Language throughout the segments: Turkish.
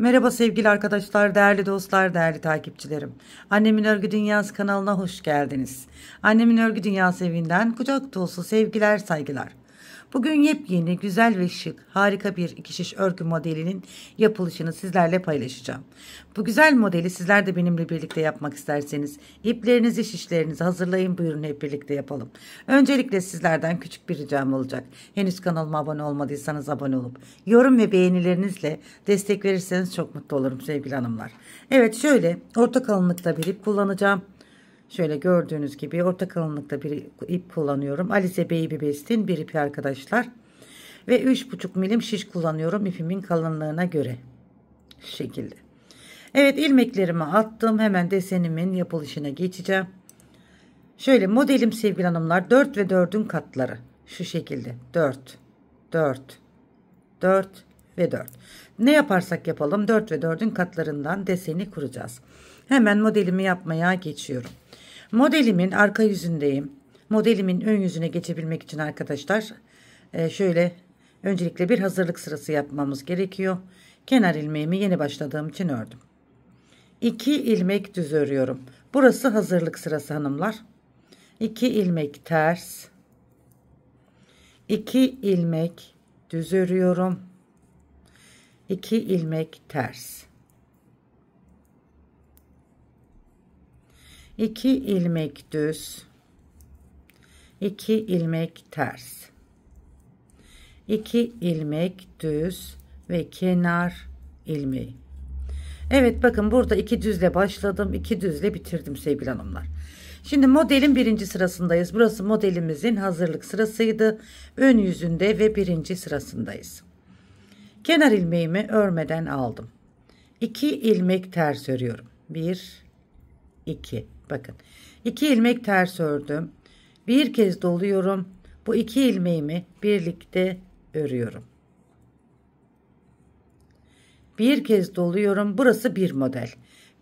Merhaba sevgili arkadaşlar, değerli dostlar, değerli takipçilerim. Annemin Örgü Dünyası kanalına hoş geldiniz. Annemin Örgü Dünyası evinden kucak dolusu sevgiler, saygılar. Bugün yepyeni, güzel ve şık, harika bir iki şiş örgü modelinin yapılışını sizlerle paylaşacağım. Bu güzel modeli sizler de benimle birlikte yapmak isterseniz iplerinizi, şişlerinizi hazırlayın. Buyurun hep birlikte yapalım. Öncelikle sizlerden küçük bir ricam olacak. Henüz kanalıma abone olmadıysanız abone olup yorum ve beğenilerinizle destek verirseniz çok mutlu olurum sevgili hanımlar. Evet şöyle orta kalınlıkta bir ip kullanacağım. Şöyle gördüğünüz gibi orta kalınlıkta bir ip kullanıyorum. Alize Baby Best'in bir ipi arkadaşlar. Ve 3,5 milim şiş kullanıyorum ipimin kalınlığına göre. Şu şekilde. Evet ilmeklerimi attım. Hemen desenimin yapılışına geçeceğim. Şöyle modelim sevgili hanımlar 4 ve 4'ün katları. Şu şekilde 4, 4, 4 ve 4. Ne yaparsak yapalım 4 ve 4'ün katlarından deseni kuracağız. Hemen modelimi yapmaya geçiyorum. Modelimin arka yüzündeyim. Modelimin ön yüzüne geçebilmek için arkadaşlar e, şöyle öncelikle bir hazırlık sırası yapmamız gerekiyor. Kenar ilmeğimi yeni başladığım için ördüm. 2 ilmek düz örüyorum. Burası hazırlık sırası hanımlar. 2 ilmek ters. 2 ilmek düz örüyorum. 2 ilmek ters. 2 ilmek düz 2 ilmek ters 2 ilmek düz ve kenar ilmeği Evet bakın burada iki düzle başladım iki düzle bitirdim sevgili hanımlar Şimdi modelin birinci sırasındayız burası modelimizin hazırlık sırasıydı ön yüzünde ve birinci sırasındayız kenar ilmeğimi örmeden aldım 2 ilmek ters örüyorum 1 2. Bakın 2 ilmek ters ördüm. Bir kez doluyorum. Bu iki ilmeğimi birlikte örüyorum. Bir kez doluyorum. Burası bir model.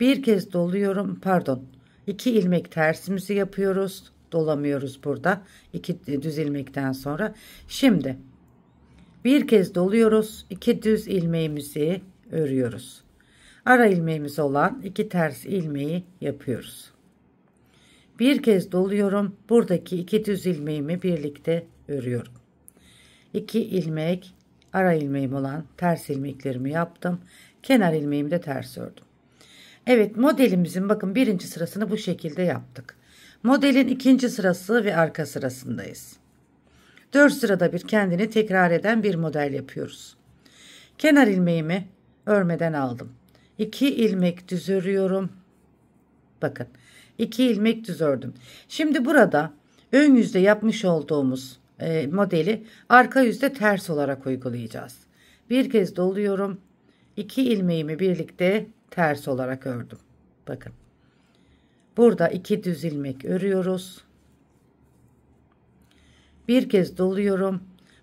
Bir kez doluyorum. Pardon. 2 ilmek tersimizi yapıyoruz. Dolamıyoruz burada. 2 düz ilmekten sonra. Şimdi bir kez doluyoruz. 2 düz ilmeğimizi örüyoruz ara ilmeğimiz olan iki ters ilmeği yapıyoruz. Bir kez doluyorum. Buradaki iki düz ilmeğimi birlikte örüyorum. İki ilmek ara ilmeğim olan ters ilmeklerimi yaptım. Kenar ilmeğimi de ters ördüm. Evet modelimizin bakın birinci sırasını bu şekilde yaptık. Modelin ikinci sırası ve arka sırasındayız. Dört sırada bir kendini tekrar eden bir model yapıyoruz. Kenar ilmeğimi örmeden aldım. 2 ilmek düz örüyorum. Bakın 2 ilmek düz ördüm. Şimdi burada ön yüzde yapmış olduğumuz e, modeli arka yüzde ters olarak uygulayacağız. Bir kez doluyorum. 2 ilmeğimi birlikte ters olarak ördüm. Bakın. Burada 2 düz ilmek örüyoruz. Bir kez doluyorum.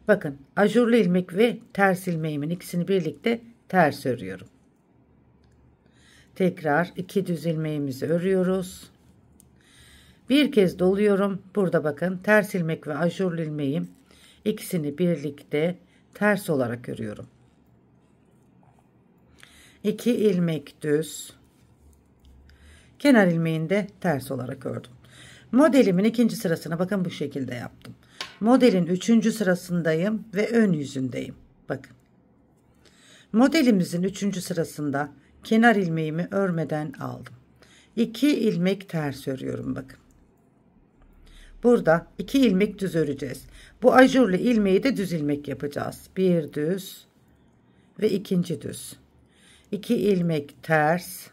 Bakın ajurlu ilmek ve ters ilmeğimin ikisini birlikte ters örüyorum tekrar iki düz ilmeğimizi örüyoruz bir kez doluyorum burada bakın ters ilmek ve ajurlu ilmeğim ikisini birlikte ters olarak örüyorum 2 ilmek düz kenar ilmeğini de ters olarak ördüm modelimin ikinci sırasına bakın bu şekilde yaptım modelin üçüncü sırasındayım ve ön yüzündeyim bakın modelimizin üçüncü sırasında kenar ilmeğimi örmeden aldım. 2 ilmek ters örüyorum bakın. Burada 2 ilmek düz öreceğiz. Bu ajurlu ilmeği de düz ilmek yapacağız. Bir düz ve ikinci düz. 2 ilmek ters.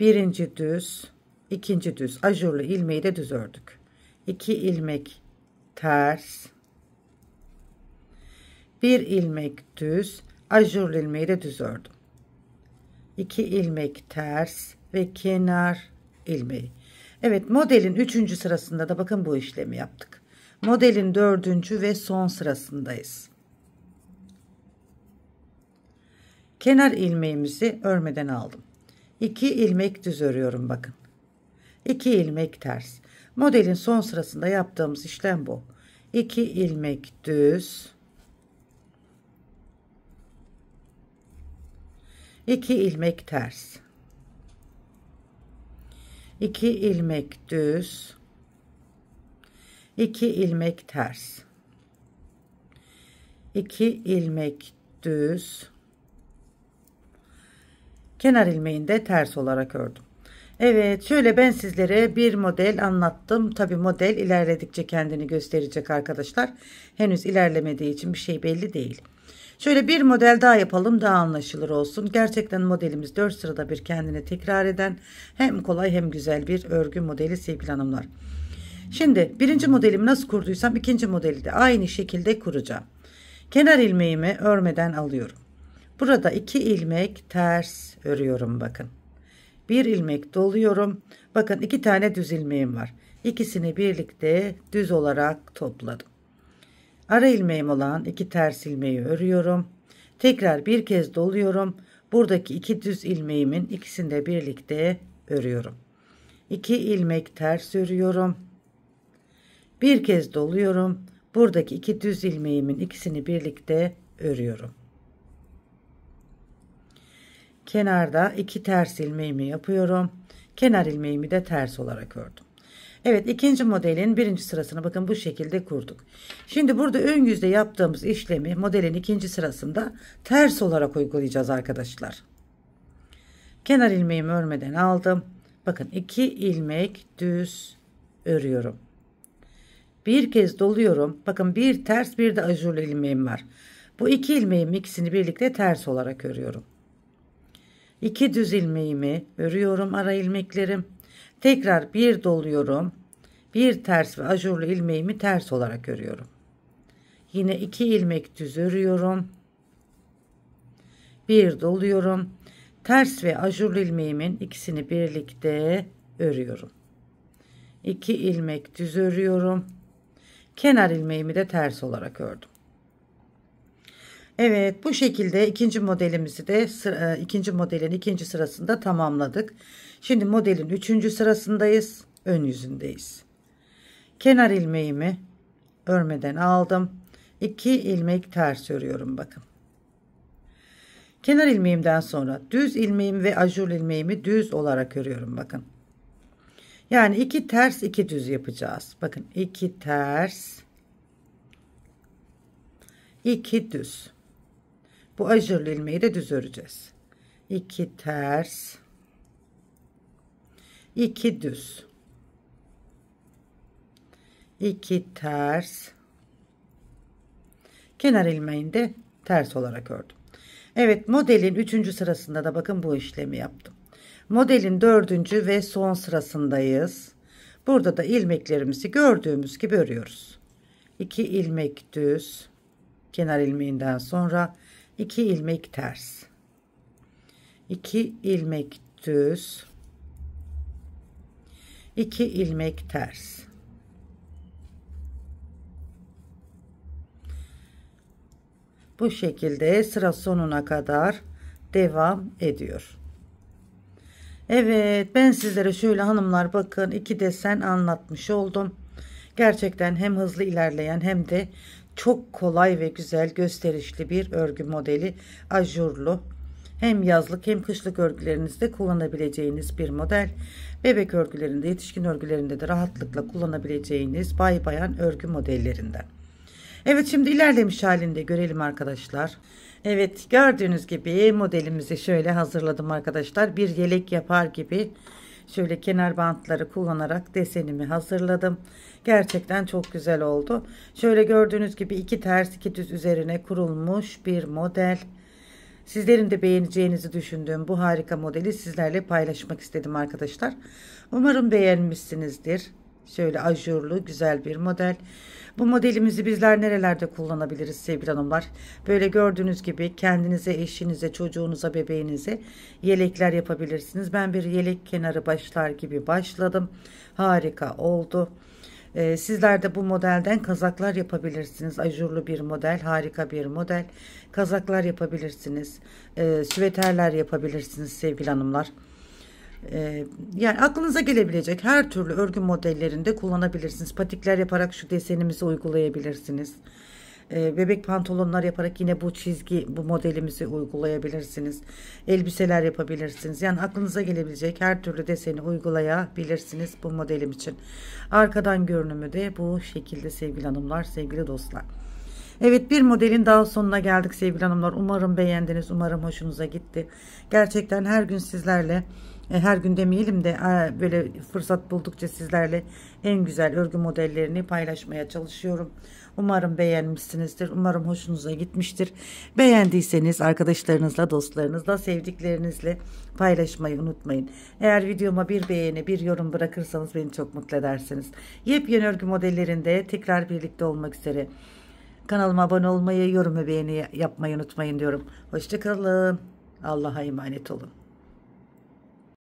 Birinci düz, ikinci düz. Ajurlu ilmeği de düz ördük. 2 ilmek ters. Bir ilmek düz, ilmeği de düz ördüm. 2 ilmek ters ve kenar ilmeği. Evet modelin 3. sırasında da bakın bu işlemi yaptık. Modelin 4. ve son sırasındayız. Kenar ilmeğimizi örmeden aldım. 2 ilmek düz örüyorum bakın. 2 ilmek ters. Modelin son sırasında yaptığımız işlem bu. 2 ilmek düz 2 ilmek ters 2 ilmek düz 2 ilmek ters 2 ilmek düz kenar ilmeğini de ters olarak ördüm Evet şöyle ben sizlere bir model anlattım. Tabi model ilerledikçe kendini gösterecek arkadaşlar. Henüz ilerlemediği için bir şey belli değil. Şöyle bir model daha yapalım daha anlaşılır olsun. Gerçekten modelimiz 4 sırada bir kendini tekrar eden hem kolay hem güzel bir örgü modeli sevgili hanımlar. Şimdi birinci modelimi nasıl kurduysam ikinci modeli de aynı şekilde kuracağım. Kenar ilmeğimi örmeden alıyorum. Burada iki ilmek ters örüyorum bakın. Bir ilmek doluyorum. Bakın iki tane düz ilmeğim var. İkisini birlikte düz olarak topladım. Ara ilmeğim olan iki ters ilmeği örüyorum. Tekrar bir kez doluyorum. Buradaki iki düz ilmeğimin ikisini de birlikte örüyorum. 2 ilmek ters örüyorum. Bir kez doluyorum. Buradaki iki düz ilmeğimin ikisini birlikte örüyorum. Kenarda iki ters ilmeğimi yapıyorum. Kenar ilmeğimi de ters olarak ördüm. Evet ikinci modelin birinci sırasını bakın bu şekilde kurduk. Şimdi burada ön yüzde yaptığımız işlemi modelin ikinci sırasında ters olarak uygulayacağız arkadaşlar. Kenar ilmeğimi örmeden aldım. Bakın iki ilmek düz örüyorum. Bir kez doluyorum. Bakın bir ters bir de ajurlu ilmeğim var. Bu iki ilmeğim ikisini birlikte ters olarak örüyorum. İki düz ilmeğimi örüyorum ara ilmeklerim. Tekrar bir doluyorum. Bir ters ve ajurlu ilmeğimi ters olarak örüyorum. Yine iki ilmek düz örüyorum. Bir doluyorum. Ters ve ajurlu ilmeğimin ikisini birlikte örüyorum. İki ilmek düz örüyorum. Kenar ilmeğimi de ters olarak ördüm. Evet bu şekilde ikinci modelimizi de e, ikinci modelin ikinci sırasında tamamladık. Şimdi modelin 3. sırasındayız. Ön yüzündeyiz. Kenar ilmeğimi örmeden aldım. 2 ilmek ters örüyorum bakın. Kenar ilmeğimden sonra düz ilmeğim ve ajur ilmeğimi düz olarak örüyorum bakın. Yani iki ters iki düz yapacağız. Bakın iki ters iki düz. Bu ajurlu ilmeği de düz öreceğiz. 2 ters 2 düz iki ters kenar ilmeğini de ters olarak ördüm. Evet modelin üçüncü sırasında da bakın bu işlemi yaptım. Modelin dördüncü ve son sırasındayız. Burada da ilmeklerimizi gördüğümüz gibi örüyoruz. 2 ilmek düz kenar ilmeğinden sonra iki ilmek ters. iki ilmek düz 2 ilmek ters bu şekilde sıra sonuna kadar devam ediyor Evet ben sizlere şöyle hanımlar bakın iki desen anlatmış oldum gerçekten hem hızlı ilerleyen hem de çok kolay ve güzel gösterişli bir örgü modeli ajurlu hem yazlık hem kışlık örgülerinizde kullanabileceğiniz bir model. Bebek örgülerinde, yetişkin örgülerinde de rahatlıkla kullanabileceğiniz bay bayan örgü modellerinden. Evet şimdi ilerlemiş halinde görelim arkadaşlar. Evet gördüğünüz gibi modelimizi şöyle hazırladım arkadaşlar. Bir yelek yapar gibi şöyle kenar bantları kullanarak desenimi hazırladım. Gerçekten çok güzel oldu. Şöyle gördüğünüz gibi iki ters iki düz üzerine kurulmuş bir model. Sizlerin de beğeneceğinizi düşündüğüm bu harika modeli sizlerle paylaşmak istedim arkadaşlar. Umarım beğenmişsinizdir. Şöyle ajurlu güzel bir model. Bu modelimizi bizler nerelerde kullanabiliriz sevgili hanımlar? Böyle gördüğünüz gibi kendinize, eşinize, çocuğunuza, bebeğinize yelekler yapabilirsiniz. Ben bir yelek kenarı başlar gibi başladım. Harika oldu. Ee, sizler de bu modelden kazaklar yapabilirsiniz. Ajurlu bir model, harika bir model. Kazaklar yapabilirsiniz. E, süveterler yapabilirsiniz sevgili hanımlar. Ee, yani aklınıza gelebilecek her türlü örgü modellerinde kullanabilirsiniz. Patikler yaparak şu desenimizi uygulayabilirsiniz. Ee, bebek pantolonlar yaparak yine bu çizgi bu modelimizi uygulayabilirsiniz. Elbiseler yapabilirsiniz. Yani aklınıza gelebilecek her türlü deseni uygulayabilirsiniz bu modelim için. Arkadan görünümü de bu şekilde sevgili hanımlar, sevgili dostlar. Evet bir modelin daha sonuna geldik sevgili hanımlar. Umarım beğendiniz. Umarım hoşunuza gitti. Gerçekten her gün sizlerle e, her gün demeyelim de böyle fırsat buldukça sizlerle en güzel örgü modellerini paylaşmaya çalışıyorum. Umarım beğenmişsinizdir. Umarım hoşunuza gitmiştir. Beğendiyseniz arkadaşlarınızla, dostlarınızla, sevdiklerinizle paylaşmayı unutmayın. Eğer videoma bir beğeni, bir yorum bırakırsanız beni çok mutlu edersiniz. Yepyeni örgü modellerinde tekrar birlikte olmak üzere. Kanalıma abone olmayı, yorumu beğeni yapmayı unutmayın diyorum. Hoşçakalın. Allah'a emanet olun.